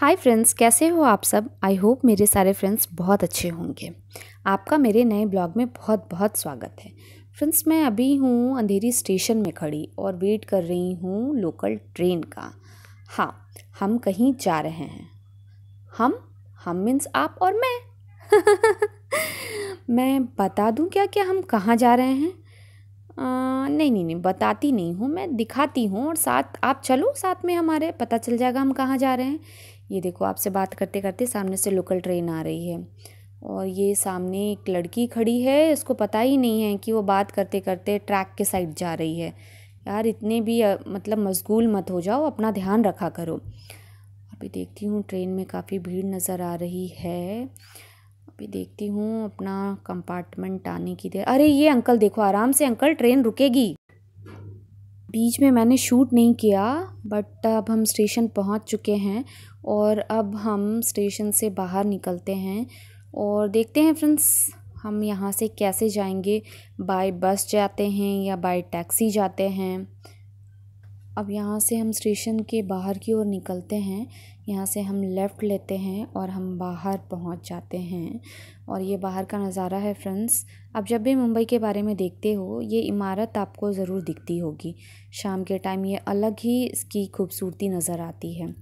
Hi friends कैसे हो आप सब आई होप मेरे सारे फ्रेंड्स बहुत अच्छे होंगे आपका मेरे नए ब्लॉग में बहुत बहुत स्वागत है फ्रेंड्स मैं अभी हूँ अंधेरी स्टेशन में खड़ी और वेट कर रही हूँ लोकल ट्रेन का हाँ हम कहीं जा रहे हैं हम हम मीन्स आप और मैं मैं बता दूँ क्या क्या हम कहाँ जा रहे हैं आ, नहीं नहीं नहीं बताती नहीं हूँ मैं दिखाती हूँ और साथ आप चलो साथ में हमारे पता चल जाएगा हम कहाँ जा रहे हैं ये देखो आपसे बात करते करते सामने से लोकल ट्रेन आ रही है और ये सामने एक लड़की खड़ी है इसको पता ही नहीं है कि वो बात करते करते ट्रैक के साइड जा रही है यार इतने भी मतलब मशगूल मत हो जाओ अपना ध्यान रखा करो अभी देखती हूँ ट्रेन में काफ़ी भीड़ नज़र आ रही है अभी देखती हूँ अपना कंपार्टमेंट आने की देर अरे ये अंकल देखो आराम से अंकल ट्रेन रुकेगी बीच में मैंने शूट नहीं किया बट अब हम स्टेशन पहुंच चुके हैं और अब हम स्टेशन से बाहर निकलते हैं और देखते हैं फ्रेंड्स हम यहाँ से कैसे जाएंगे बाय बस जाते हैं या बाय टैक्सी जाते हैं अब यहाँ से हम स्टेशन के बाहर की ओर निकलते हैं यहाँ से हम लेफ़्ट लेते हैं और हम बाहर पहुँच जाते हैं और ये बाहर का नज़ारा है फ्रेंड्स अब जब भी मुंबई के बारे में देखते हो ये इमारत आपको ज़रूर दिखती होगी शाम के टाइम ये अलग ही इसकी खूबसूरती नज़र आती है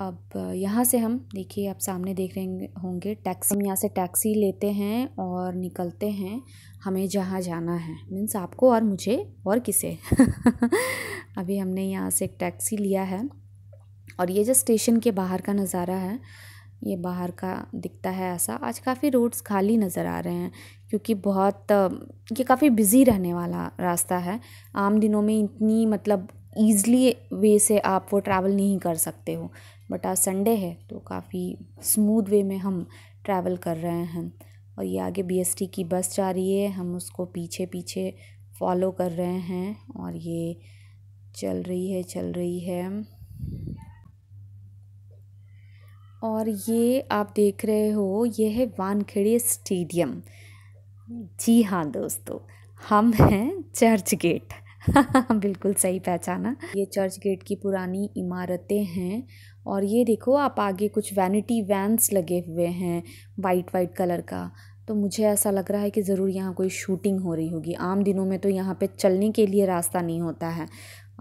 अब यहाँ से हम देखिए आप सामने देख रहे होंगे टैक्सी हम यहाँ से टैक्सी लेते हैं और निकलते हैं हमें जहाँ जाना है मीन्स आपको और मुझे और किसे अभी हमने यहाँ से एक टैक्सी लिया है और ये जो स्टेशन के बाहर का नज़ारा है ये बाहर का दिखता है ऐसा आज काफ़ी रोड्स खाली नज़र आ रहे हैं क्योंकि बहुत ये काफ़ी बिज़ी रहने वाला रास्ता है आम दिनों में इतनी मतलब ईज़ली वे से आप वो ट्रैवल नहीं कर सकते हो बट आज संडे है तो काफ़ी स्मूद वे में हम ट्रैवल कर रहे हैं और ये आगे बीएसटी की बस जा रही है हम उसको पीछे पीछे फॉलो कर रहे हैं और ये चल रही है चल रही है और ये आप देख रहे हो ये है वानखेड़े स्टेडियम जी हाँ दोस्तों हम हैं चर्च गेट बिल्कुल सही पहचाना ये चर्च गेट की पुरानी इमारतें हैं और ये देखो आप आगे कुछ वैनिटी वैंस लगे हुए हैं वाइट वाइट कलर का तो मुझे ऐसा लग रहा है कि ज़रूर यहाँ कोई शूटिंग हो रही होगी आम दिनों में तो यहाँ पे चलने के लिए रास्ता नहीं होता है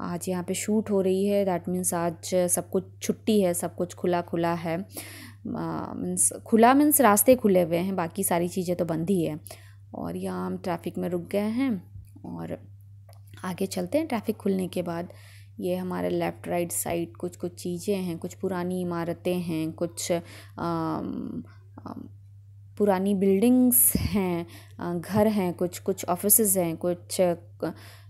आज यहाँ पे शूट हो रही है दैट मीन्स आज सब कुछ छुट्टी है सब कुछ खुला खुला है मीन्स खुला मीन्स रास्ते खुले हुए हैं बाकी सारी चीज़ें तो बंद ही है और यहाँ हम ट्रैफिक में रुक गए हैं और आगे चलते हैं ट्रैफिक खुलने के बाद ये हमारे लेफ्ट राइट साइड कुछ कुछ चीजें हैं कुछ पुरानी इमारतें हैं कुछ पुरानी बिल्डिंग्स हैं घर हैं कुछ कुछ ऑफिसेज हैं कुछ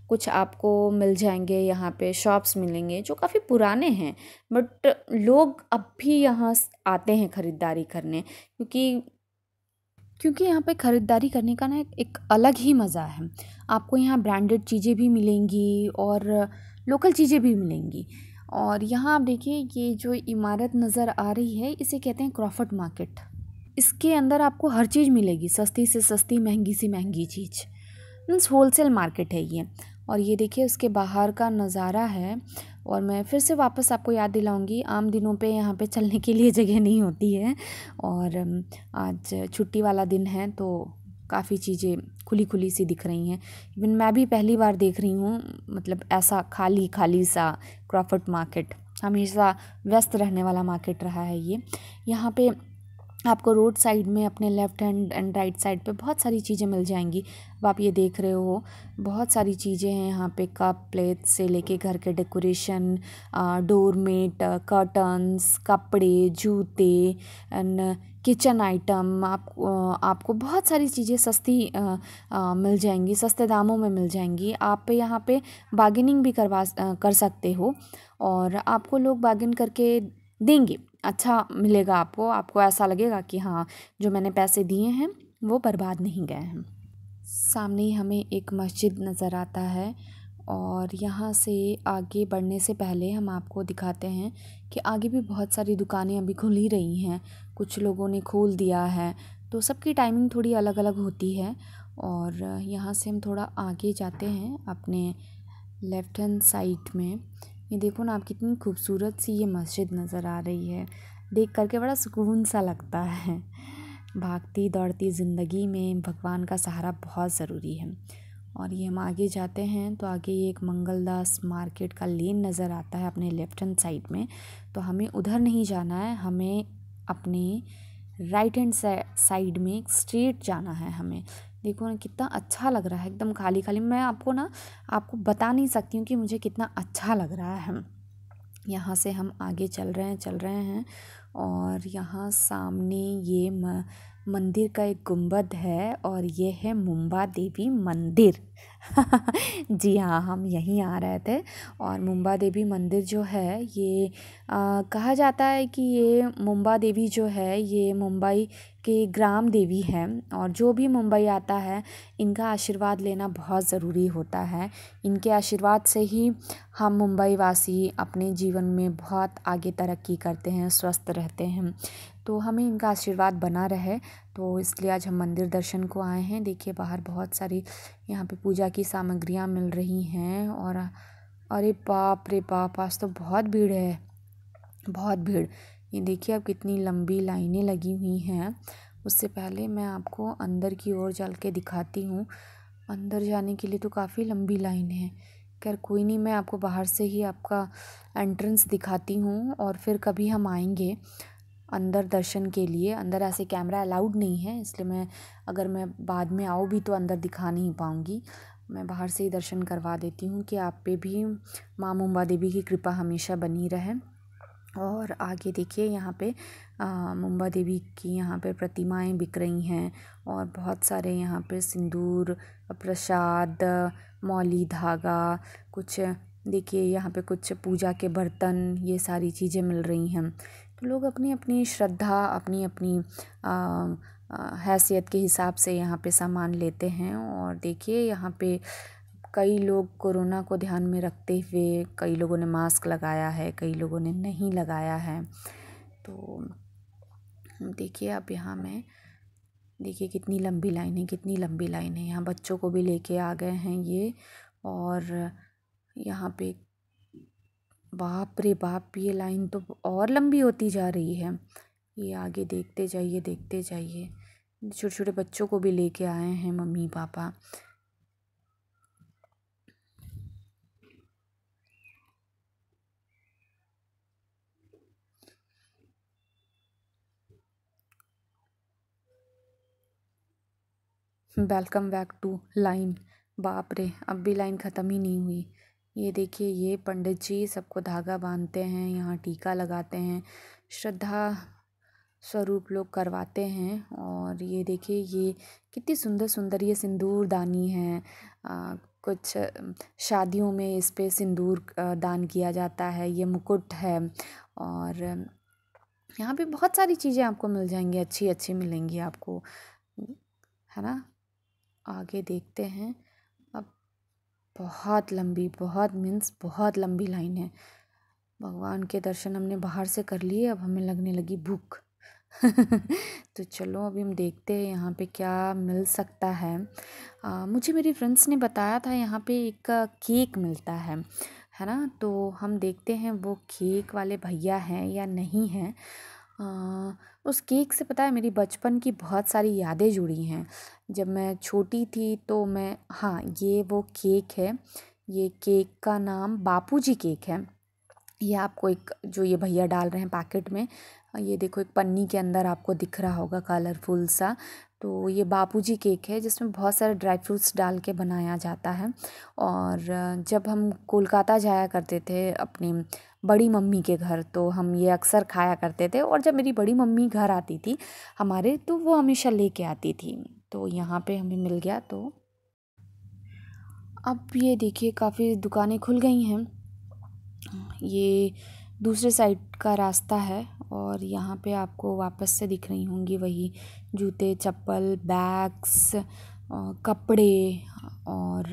कुछ आपको मिल जाएंगे यहाँ पे शॉप्स मिलेंगे जो काफ़ी पुराने हैं बट लोग अब भी यहाँ आते हैं ख़रीदारी करने क्योंकि क्योंकि यहाँ पे ख़रीदारी करने का ना एक अलग ही मज़ा है आपको यहाँ ब्रांडेड चीज़ें भी मिलेंगी और लोकल चीज़ें भी मिलेंगी और यहाँ आप देखिए ये जो इमारत नज़र आ रही है इसे कहते हैं क्रॉफर्ड मार्केट इसके अंदर आपको हर चीज़ मिलेगी सस्ती से सस्ती महंगी से महंगी चीज़ मीन्स होलसेल मार्केट है ये और ये देखिए उसके बाहर का नज़ारा है और मैं फिर से वापस आपको याद दिलाऊंगी आम दिनों पे यहाँ पे चलने के लिए जगह नहीं होती है और आज छुट्टी वाला दिन है तो काफ़ी चीज़ें खुली खुली सी दिख रही हैं इवन मैं भी पहली बार देख रही हूँ मतलब ऐसा खाली खाली सा क्रॉफर्ट मार्केट हमेशा व्यस्त रहने वाला मार्केट रहा है ये यहाँ पे आपको रोड साइड में अपने left hand and right side पे बहुत सारी चीज़ें मिल जाएंगी अब आप ये देख रहे हो बहुत सारी चीज़ें हैं यहाँ पे कप प्लेट से लेके घर के डेकोरेशन डोरमेट कर्टन्स कपड़े जूते एंड किचन आइटम आप आपको बहुत सारी चीज़ें सस्ती आ, आ, मिल जाएंगी सस्ते दामों में मिल जाएंगी आप यहाँ पे बार्गेनिंग भी करवा कर सकते हो और आपको लोग बार्गेन करके देंगे अच्छा मिलेगा आपको आपको ऐसा लगेगा कि हाँ जो मैंने पैसे दिए हैं वो बर्बाद नहीं गए हैं सामने ही हमें एक मस्जिद नज़र आता है और यहाँ से आगे बढ़ने से पहले हम आपको दिखाते हैं कि आगे भी बहुत सारी दुकानें अभी खुल ही रही हैं कुछ लोगों ने खोल दिया है तो सबकी टाइमिंग थोड़ी अलग अलग होती है और यहाँ से हम थोड़ा आगे जाते हैं अपने लेफ़्ट हैंड साइड में ये देखो ना आप कितनी खूबसूरत सी ये मस्जिद नज़र आ रही है देख करके बड़ा सुकून सा लगता है भागती दौड़ती ज़िंदगी में भगवान का सहारा बहुत ज़रूरी है और ये हम आगे जाते हैं तो आगे ये एक मंगलदास मार्केट का लेन नज़र आता है अपने लेफ्ट हैंड साइड में तो हमें उधर नहीं जाना है हमें अपने राइट हैंड साइड में स्ट्रेट जाना है हमें देखो ना कितना अच्छा लग रहा है एकदम खाली खाली मैं आपको ना आपको बता नहीं सकती हूँ कि मुझे कितना अच्छा लग रहा है यहाँ से हम आगे चल रहे हैं चल रहे हैं और यहाँ सामने ये म, मंदिर का एक गुंबद है और ये है मुंबा देवी मंदिर। जी हाँ हम यहीं आ रहे थे और मुंबा देवी मंदिर जो है ये आ, कहा जाता है कि ये मुंबा देवी जो है ये मुंबई के ग्राम देवी हैं और जो भी मुंबई आता है इनका आशीर्वाद लेना बहुत ज़रूरी होता है इनके आशीर्वाद से ही हम मुंबई वासी अपने जीवन में बहुत आगे तरक्की करते हैं स्वस्थ रहते हैं तो हमें इनका आशीर्वाद बना रहे तो इसलिए आज हम मंदिर दर्शन को आए हैं देखिए बाहर बहुत सारी यहाँ पे पूजा की सामग्रियाँ मिल रही हैं और अरे बाप रे बाप आज तो बहुत भीड़ है बहुत भीड़ ये देखिए अब कितनी लंबी लाइनें लगी हुई हैं उससे पहले मैं आपको अंदर की ओर चल के दिखाती हूँ अंदर जाने के लिए तो काफ़ी लंबी लाइन है खैर कोई नहीं मैं आपको बाहर से ही आपका एंट्रेंस दिखाती हूँ और फिर कभी हम आएंगे अंदर दर्शन के लिए अंदर ऐसे कैमरा अलाउड नहीं है इसलिए मैं अगर मैं बाद में आऊँ भी तो अंदर दिखा नहीं पाऊँगी मैं बाहर से ही दर्शन करवा देती हूँ कि आप पे भी माँ मुंबा देवी की कृपा हमेशा बनी रहे और आगे देखिए यहाँ पे मुंबा देवी की यहाँ पे प्रतिमाएं बिक रही हैं और बहुत सारे यहाँ पे सिंदूर प्रसाद मौली धागा कुछ देखिए यहाँ पे कुछ पूजा के बर्तन ये सारी चीज़ें मिल रही हैं तो लोग अपनी अपनी श्रद्धा अपनी अपनी हैसियत के हिसाब से यहाँ पे सामान लेते हैं और देखिए यहाँ पे कई लोग कोरोना को ध्यान में रखते हुए कई लोगों ने मास्क लगाया है कई लोगों ने नहीं लगाया है तो देखिए अब यहाँ मैं देखिए कितनी लंबी लाइन है कितनी लंबी लाइन है यहाँ बच्चों को भी लेके आ गए हैं ये और यहाँ पे बाप रे बाप ये लाइन तो और लंबी होती जा रही है ये आगे देखते जाइए देखते जाइए छोटे छोटे बच्चों को भी लेके आए हैं mummy papa welcome back to line बाप रे अब भी लाइन ख़त्म ही नहीं हुई ये देखिए ये पंडित जी सबको धागा बांधते हैं यहाँ टीका लगाते हैं श्रद्धा स्वरूप लोग करवाते हैं और ये देखिए ये कितनी सुंदर सुंदर ये सिंदूर दानी है आ, कुछ शादियों में इस पे सिंदूर दान किया जाता है ये मुकुट है और यहाँ पे बहुत सारी चीज़ें आपको मिल जाएंगी अच्छी अच्छी मिलेंगी आपको है ना आगे देखते हैं बहुत लंबी बहुत मीन्स बहुत लंबी लाइन है भगवान के दर्शन हमने बाहर से कर लिए अब हमें लगने लगी भूख तो चलो अभी हम देखते हैं यहाँ पे क्या मिल सकता है आ, मुझे मेरी फ्रेंड्स ने बताया था यहाँ पे एक केक मिलता है है ना तो हम देखते हैं वो केक वाले भैया हैं या नहीं हैं उस केक से पता है मेरी बचपन की बहुत सारी यादें जुड़ी हैं जब मैं छोटी थी तो मैं हाँ ये वो केक है ये केक का नाम बापूजी केक है ये आपको एक जो ये भैया डाल रहे हैं पैकेट में ये देखो एक पन्नी के अंदर आपको दिख रहा होगा कलरफुल सा तो ये बापूजी केक है जिसमें बहुत सारे ड्राई फ्रूट्स डाल के बनाया जाता है और जब हम कोलकाता जाया करते थे अपने बड़ी मम्मी के घर तो हम ये अक्सर खाया करते थे और जब मेरी बड़ी मम्मी घर आती थी हमारे तो वो हमेशा ले कर आती थी तो यहाँ पे हमें मिल गया तो अब ये देखिए काफ़ी दुकानें खुल गई हैं ये दूसरे साइड का रास्ता है और यहाँ पे आपको वापस से दिख रही होंगी वही जूते चप्पल बैग्स कपड़े और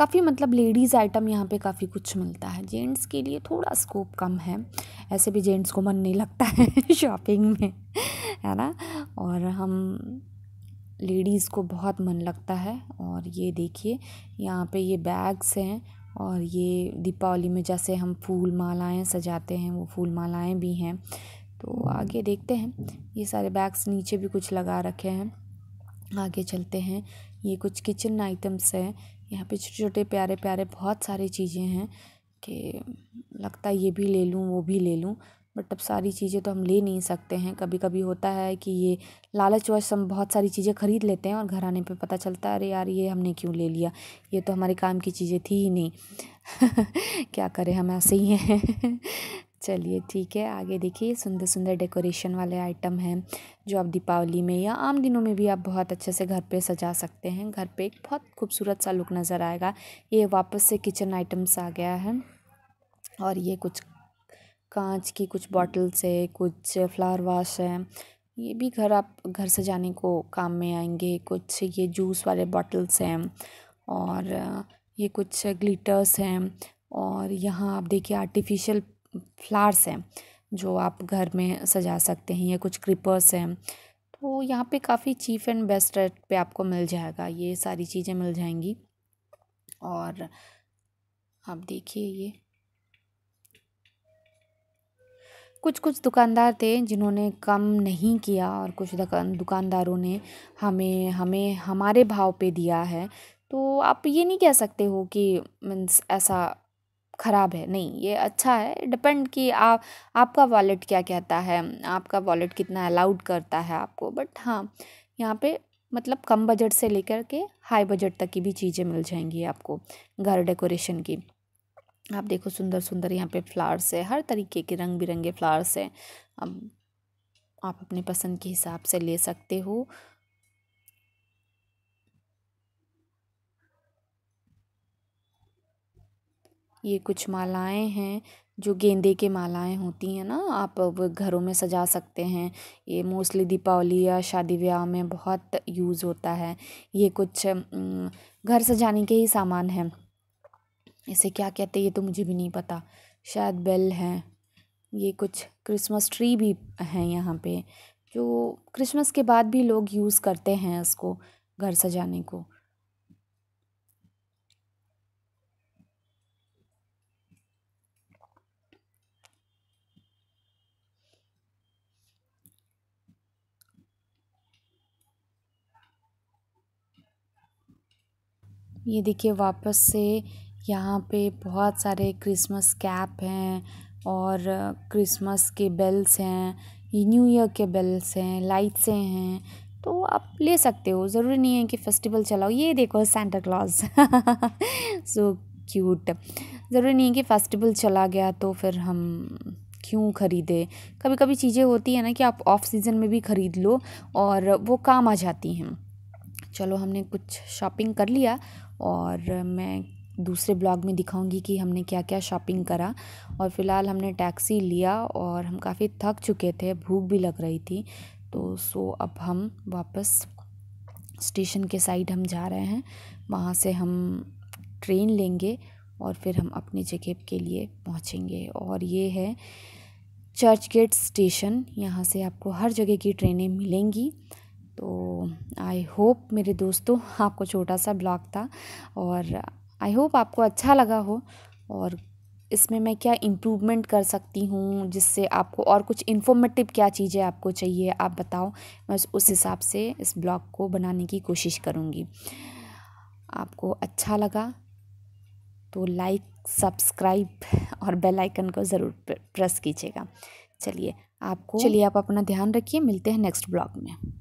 काफ़ी मतलब लेडीज़ आइटम यहाँ पे काफ़ी कुछ मिलता है जेंट्स के लिए थोड़ा स्कोप कम है ऐसे भी जेंट्स को मन नहीं लगता है शॉपिंग में है ना और हम लेडीज़ को बहुत मन लगता है और ये देखिए यहाँ पे ये बैग्स हैं और ये दीपावली में जैसे हम फूल मालाएं सजाते हैं वो फूल मालाएं भी हैं तो आगे देखते हैं ये सारे बैग्स नीचे भी कुछ लगा रखे हैं आगे चलते हैं ये कुछ किचन आइटम्स हैं यहाँ पे छोटे छोटे प्यारे प्यारे बहुत सारी चीज़ें हैं कि लगता है ये भी ले लूँ वो भी ले लूँ बट अब सारी चीज़ें तो हम ले नहीं सकते हैं कभी कभी होता है कि ये लालचवश हम बहुत सारी चीज़ें ख़रीद लेते हैं और घर आने पे पता चलता है अरे यार ये हमने क्यों ले लिया ये तो हमारे काम की चीज़ें थी ही नहीं क्या करें हम ऐसे ही हैं चलिए ठीक है आगे देखिए सुंदर सुंदर डेकोरेशन वाले आइटम हैं जो आप दीपावली में या आम दिनों में भी आप बहुत अच्छे से घर पे सजा सकते हैं घर पे एक बहुत खूबसूरत सा लुक नज़र आएगा ये वापस से किचन आइटम्स आ गया है और ये कुछ कांच की कुछ बॉटल्स है कुछ फ्लावर वाश है ये भी घर आप घर सजाने को काम में आएंगे कुछ ये जूस वाले बॉटल्स हैं और ये कुछ ग्लिटर्स हैं और यहाँ आप देखिए आर्टिफिशियल फ्लावर्स हैं जो आप घर में सजा सकते हैं या कुछ क्रिपर्स हैं तो यहाँ पे काफ़ी चीप एंड बेस्ट रेट पे आपको मिल जाएगा ये सारी चीज़ें मिल जाएंगी और आप देखिए ये कुछ कुछ दुकानदार थे जिन्होंने कम नहीं किया और कुछ दुकानदारों ने हमें हमें हमारे भाव पे दिया है तो आप ये नहीं कह सकते हो कि मीन्स ऐसा ख़राब है नहीं ये अच्छा है डिपेंड कि आप आपका वॉलेट क्या कहता है आपका वॉलेट कितना अलाउड करता है आपको बट हाँ यहाँ पे मतलब कम बजट से लेकर के हाई बजट तक की भी चीज़ें मिल जाएंगी आपको घर डेकोरेशन की आप देखो सुंदर सुंदर यहाँ पे फ्लावर्स है हर तरीके के रंग बिरंगे फ्लावर्स हैं अब आप अपने पसंद के हिसाब से ले सकते हो ये कुछ मालाएं हैं जो गेंदे के मालाएं होती हैं ना आप वो घरों में सजा सकते हैं ये मोस्टली दीपावली या शादी ब्याह में बहुत यूज़ होता है ये कुछ घर सजाने के ही सामान हैं इसे क्या कहते हैं ये तो मुझे भी नहीं पता शायद बेल हैं ये कुछ क्रिसमस ट्री भी हैं यहाँ पे जो क्रिसमस के बाद भी लोग यूज़ करते हैं इसको घर सजाने को ये देखिए वापस से यहाँ पे बहुत सारे क्रिसमस कैप हैं और क्रिसमस के बेल्स हैं ये न्यू ईयर के बेल्स हैं लाइट्सें हैं तो आप ले सकते हो ज़रूरी नहीं है कि फेस्टिवल चलाओ ये देखो सेंटा क्लॉज सो क्यूट ज़रूरी नहीं है कि फेस्टिवल चला गया तो फिर हम क्यों ख़रीदे कभी कभी चीज़ें होती है ना कि आप ऑफ सीज़न में भी ख़रीद लो और वो काम आ जाती हैं चलो हमने कुछ शॉपिंग कर लिया और मैं दूसरे ब्लॉग में दिखाऊंगी कि हमने क्या क्या शॉपिंग करा और फ़िलहाल हमने टैक्सी लिया और हम काफ़ी थक चुके थे भूख भी लग रही थी तो सो अब हम वापस स्टेशन के साइड हम जा रहे हैं वहाँ से हम ट्रेन लेंगे और फिर हम अपने जगह के लिए पहुँचेंगे और ये है चर्च गेट स्टेशन यहाँ से आपको हर जगह की ट्रेनें मिलेंगी तो आई होप मेरे दोस्तों आपको छोटा सा ब्लॉग था और आई होप आपको अच्छा लगा हो और इसमें मैं क्या इम्प्रूवमेंट कर सकती हूँ जिससे आपको और कुछ इन्फॉर्मेटिव क्या चीज़ें आपको चाहिए आप बताओ मैं उस हिसाब से इस ब्लॉग को बनाने की कोशिश करूँगी आपको अच्छा लगा तो लाइक सब्सक्राइब और बेल आइकन को ज़रूर प्रेस कीजिएगा चलिए आपको चलिए आप अपना ध्यान रखिए मिलते हैं नेक्स्ट ब्लॉग में